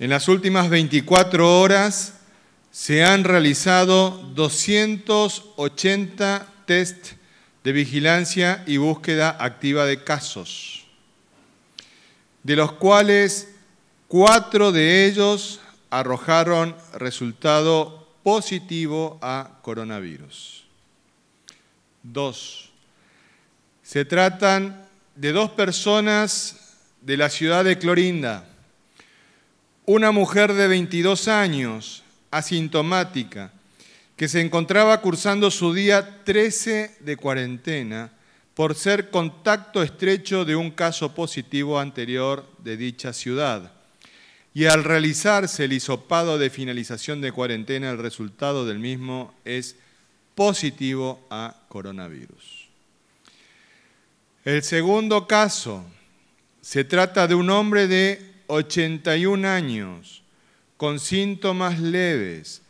En las últimas 24 horas se han realizado 280 test de vigilancia y búsqueda activa de casos, de los cuales cuatro de ellos arrojaron resultado positivo a coronavirus. Dos, se tratan de dos personas de la ciudad de Clorinda, una mujer de 22 años, asintomática, que se encontraba cursando su día 13 de cuarentena por ser contacto estrecho de un caso positivo anterior de dicha ciudad. Y al realizarse el hisopado de finalización de cuarentena, el resultado del mismo es positivo a coronavirus. El segundo caso se trata de un hombre de 81 años, con síntomas leves,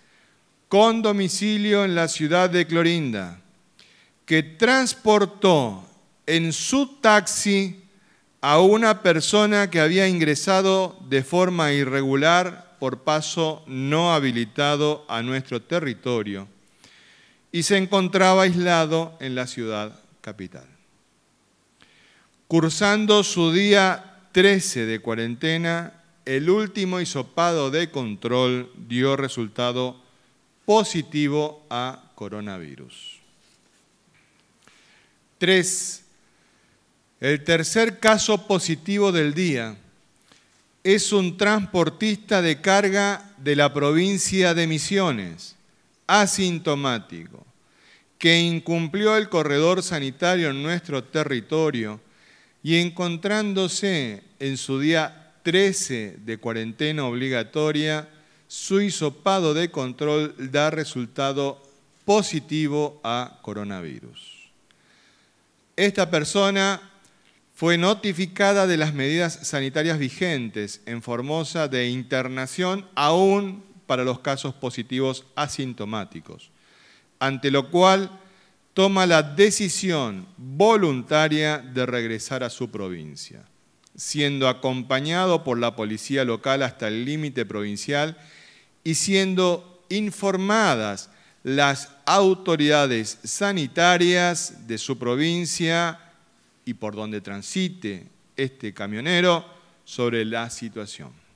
con domicilio en la ciudad de Clorinda, que transportó en su taxi a una persona que había ingresado de forma irregular por paso no habilitado a nuestro territorio y se encontraba aislado en la ciudad capital. Cursando su día 13 de cuarentena, el último hisopado de control dio resultado positivo a coronavirus. 3. El tercer caso positivo del día es un transportista de carga de la provincia de Misiones, asintomático, que incumplió el corredor sanitario en nuestro territorio y encontrándose en su día 13 de cuarentena obligatoria, su hisopado de control da resultado positivo a coronavirus. Esta persona fue notificada de las medidas sanitarias vigentes en Formosa de internación aún para los casos positivos asintomáticos, ante lo cual toma la decisión voluntaria de regresar a su provincia, siendo acompañado por la policía local hasta el límite provincial y siendo informadas las autoridades sanitarias de su provincia y por donde transite este camionero sobre la situación.